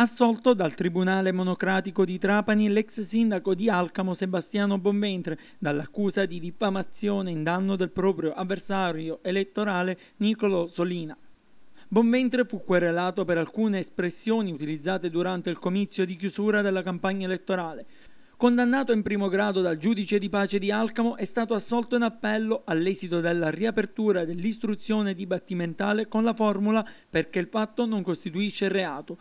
Assolto dal Tribunale Monocratico di Trapani l'ex sindaco di Alcamo Sebastiano Bonventre dall'accusa di diffamazione in danno del proprio avversario elettorale Nicolo Solina. Bonventre fu querelato per alcune espressioni utilizzate durante il comizio di chiusura della campagna elettorale. Condannato in primo grado dal giudice di pace di Alcamo, è stato assolto in appello all'esito della riapertura dell'istruzione dibattimentale con la formula perché il patto non costituisce reato.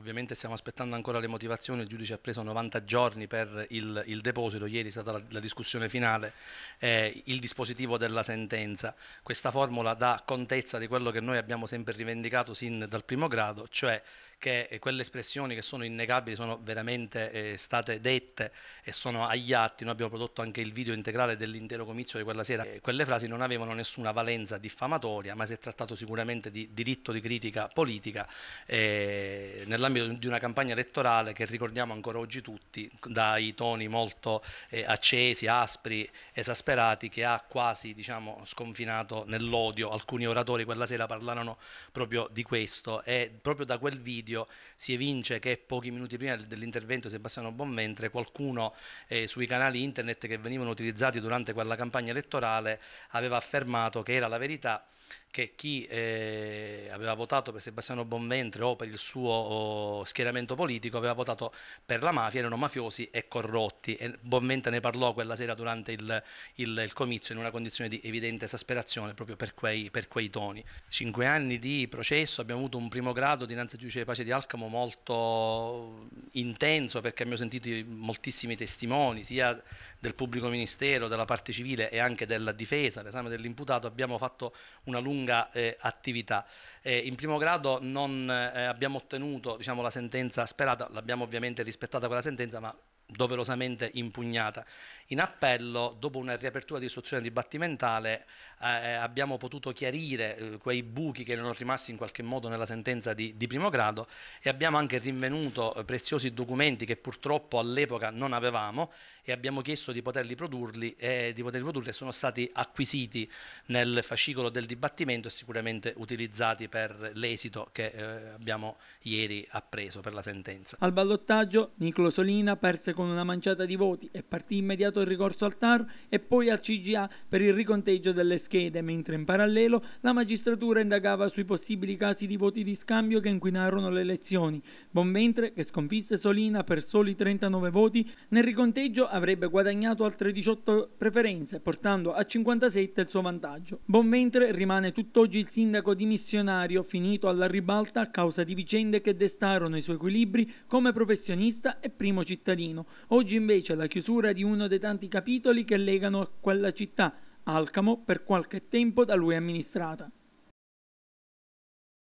Ovviamente stiamo aspettando ancora le motivazioni, il giudice ha preso 90 giorni per il, il deposito, ieri è stata la, la discussione finale, eh, il dispositivo della sentenza. Questa formula dà contezza di quello che noi abbiamo sempre rivendicato sin dal primo grado, cioè che quelle espressioni che sono innegabili sono veramente eh, state dette e sono agli atti, noi abbiamo prodotto anche il video integrale dell'intero comizio di quella sera, eh, quelle frasi non avevano nessuna valenza diffamatoria, ma si è trattato sicuramente di diritto di critica politica eh, nella nell'ambito di una campagna elettorale che ricordiamo ancora oggi tutti, dai toni molto eh, accesi, aspri, esasperati, che ha quasi diciamo, sconfinato nell'odio. Alcuni oratori quella sera parlarono proprio di questo e proprio da quel video si evince che pochi minuti prima dell'intervento di Sebastiano Bonventre qualcuno eh, sui canali internet che venivano utilizzati durante quella campagna elettorale aveva affermato che era la verità che chi eh, aveva votato per Sebastiano Bonventre o per il suo oh, schieramento politico aveva votato per la mafia, erano mafiosi e corrotti. E Bonventre ne parlò quella sera durante il, il, il, comizio in una condizione di evidente esasperazione proprio per quei, per quei, toni. Cinque anni di processo, abbiamo avuto un primo grado dinanzi al giudice di pace di Alcamo molto intenso perché abbiamo sentito moltissimi testimoni sia del pubblico ministero, della parte civile e anche della difesa. All'esame dell'imputato abbiamo fatto una lunga eh, attività. Eh, in primo grado non eh, abbiamo ottenuto diciamo, la sentenza sperata, l'abbiamo ovviamente rispettata quella sentenza, ma doverosamente impugnata. In appello, dopo una riapertura di istruzione dibattimentale, eh, eh, abbiamo potuto chiarire eh, quei buchi che erano rimasti in qualche modo nella sentenza di, di primo grado e abbiamo anche rinvenuto eh, preziosi documenti che purtroppo all'epoca non avevamo e abbiamo chiesto di poterli produrli e di poterli produrli e sono stati acquisiti nel fascicolo del dibattimento e sicuramente utilizzati per l'esito che eh, abbiamo ieri appreso per la sentenza. Al ballottaggio Nicolo Solina perse con una manciata di voti e partì immediato il ricorso al TAR e poi al CGA per il riconteggio delle schede, mentre in parallelo la magistratura indagava sui possibili casi di voti di scambio che inquinarono le elezioni. Bonventre, che sconfisse Solina per soli 39 voti, nel riconteggio avrebbe guadagnato altre 18 preferenze, portando a 57 il suo vantaggio. Bonventre rimane tutt'oggi il sindaco dimissionario, finito alla ribalta a causa di vicende che destarono i suoi equilibri come professionista e primo cittadino. Oggi invece è la chiusura di uno dei tanti capitoli che legano quella città, Alcamo, per qualche tempo da lui amministrata.